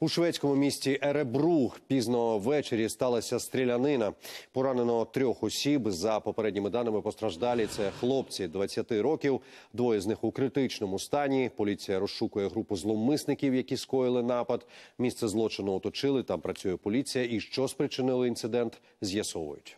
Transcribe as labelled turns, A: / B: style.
A: У шведському місті Еребру пізно ввечері сталася стрілянина. Поранено трьох осіб. За попередніми даними постраждалі це хлопці 20 років. Двоє з них у критичному стані. Поліція розшукує групу зловмисників, які скоїли напад. Місце злочину оточили. Там працює поліція. І що спричинило інцидент, з'ясовують.